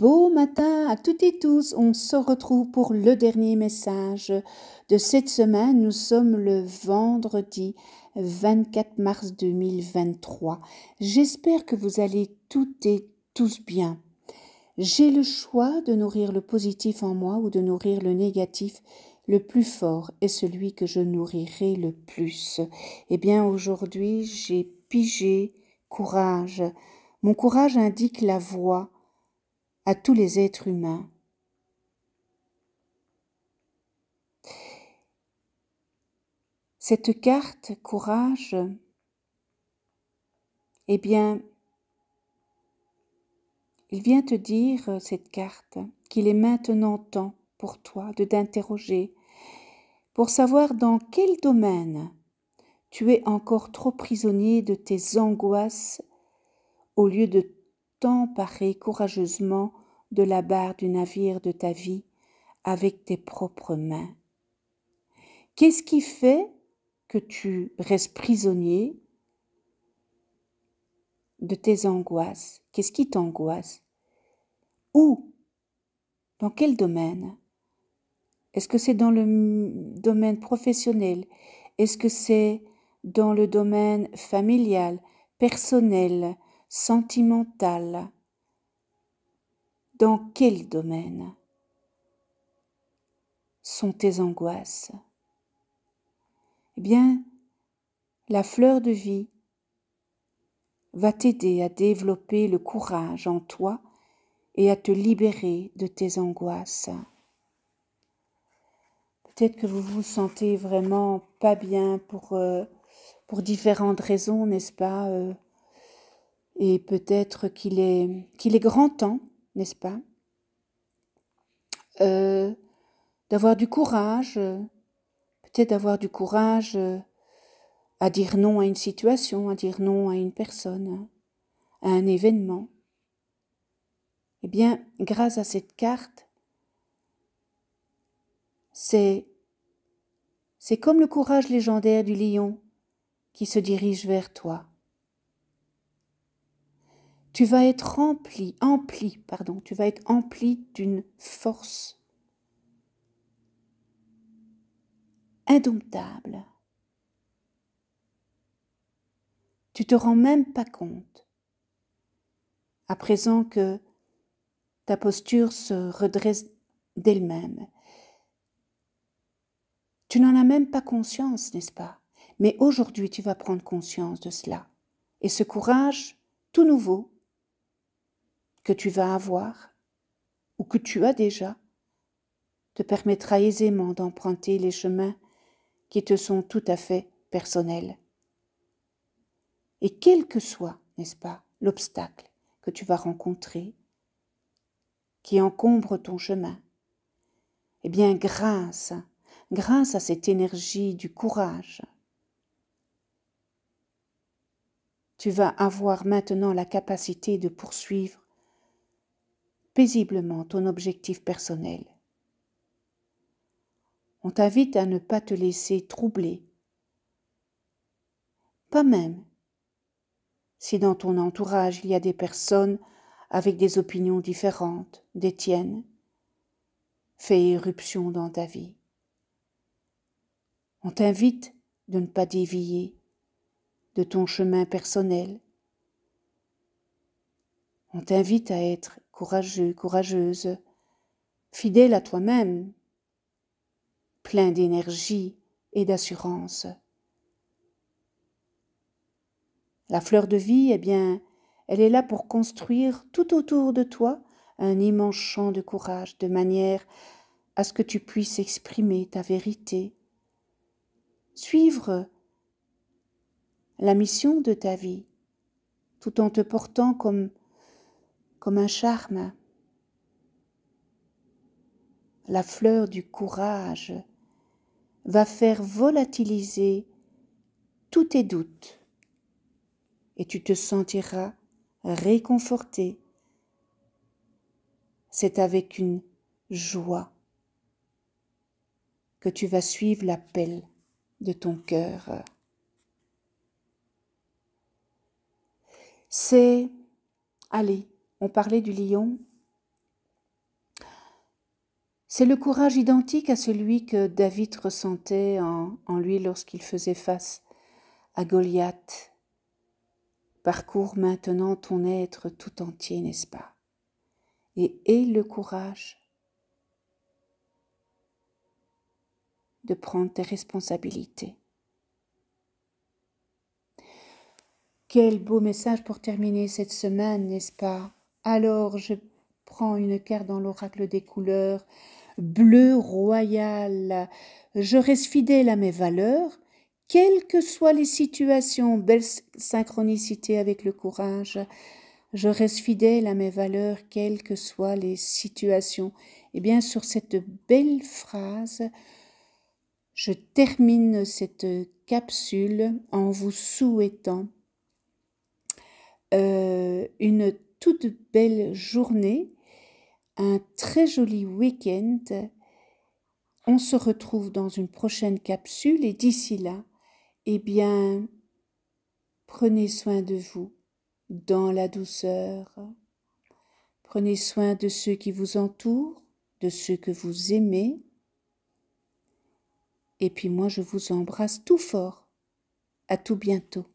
beau matin à toutes et tous. On se retrouve pour le dernier message de cette semaine. Nous sommes le vendredi 24 mars 2023. J'espère que vous allez toutes et tous bien. J'ai le choix de nourrir le positif en moi ou de nourrir le négatif. Le plus fort est celui que je nourrirai le plus. Eh bien, aujourd'hui, j'ai pigé courage. Mon courage indique la voie à tous les êtres humains. Cette carte courage, eh bien, il vient te dire, euh, cette carte, qu'il est maintenant temps pour toi de t'interroger pour savoir dans quel domaine tu es encore trop prisonnier de tes angoisses au lieu de t'emparer courageusement de la barre du navire de ta vie avec tes propres mains. Qu'est-ce qui fait que tu restes prisonnier de tes angoisses Qu'est-ce qui t'angoisse Où Dans quel domaine Est-ce que c'est dans le domaine professionnel Est-ce que c'est dans le domaine familial, personnel, sentimental dans quel domaine sont tes angoisses Eh bien, la fleur de vie va t'aider à développer le courage en toi et à te libérer de tes angoisses. Peut-être que vous vous sentez vraiment pas bien pour, euh, pour différentes raisons, n'est-ce pas euh, Et peut-être qu'il est, qu'il est grand temps n'est-ce pas euh, D'avoir du courage, peut-être d'avoir du courage à dire non à une situation, à dire non à une personne, à un événement. Eh bien, grâce à cette carte, c'est c'est comme le courage légendaire du lion qui se dirige vers toi tu vas être rempli, pardon, tu vas être d'une force indomptable. Tu te rends même pas compte. À présent que ta posture se redresse d'elle-même, tu n'en as même pas conscience, n'est-ce pas Mais aujourd'hui, tu vas prendre conscience de cela. Et ce courage tout nouveau que tu vas avoir ou que tu as déjà te permettra aisément d'emprunter les chemins qui te sont tout à fait personnels. Et quel que soit, n'est-ce pas, l'obstacle que tu vas rencontrer, qui encombre ton chemin, eh bien grâce, grâce à cette énergie du courage, tu vas avoir maintenant la capacité de poursuivre paisiblement ton objectif personnel. On t'invite à ne pas te laisser troubler, pas même si dans ton entourage il y a des personnes avec des opinions différentes des tiennes, fais éruption dans ta vie. On t'invite de ne pas dévier de ton chemin personnel. On t'invite à être courageux, courageuse, fidèle à toi-même, plein d'énergie et d'assurance. La fleur de vie, eh bien, elle est là pour construire tout autour de toi un immense champ de courage, de manière à ce que tu puisses exprimer ta vérité, suivre la mission de ta vie, tout en te portant comme comme un charme, la fleur du courage va faire volatiliser tous tes doutes et tu te sentiras réconforté. C'est avec une joie que tu vas suivre l'appel de ton cœur. C'est allez. On parlait du lion. C'est le courage identique à celui que David ressentait en, lui lorsqu'il faisait face à Goliath. Parcours maintenant ton être tout entier, n'est-ce pas Et aie le courage de prendre tes responsabilités. Quel beau message pour terminer cette semaine, n'est-ce pas alors je prends une carte dans l'oracle des couleurs, bleu royal. Je reste fidèle à mes valeurs, quelles que soient les situations, belle synchronicité avec le courage. Je reste fidèle à mes valeurs, quelles que soient les situations. Et eh bien sur cette belle phrase, je termine cette capsule en vous souhaitant euh, une toute belle journée, un très joli week-end. On se retrouve dans une prochaine capsule et d'ici là, eh bien, prenez soin de vous dans la douceur. Prenez soin de ceux qui vous entourent, de ceux que vous aimez. Et puis moi, je vous embrasse tout fort. À tout bientôt.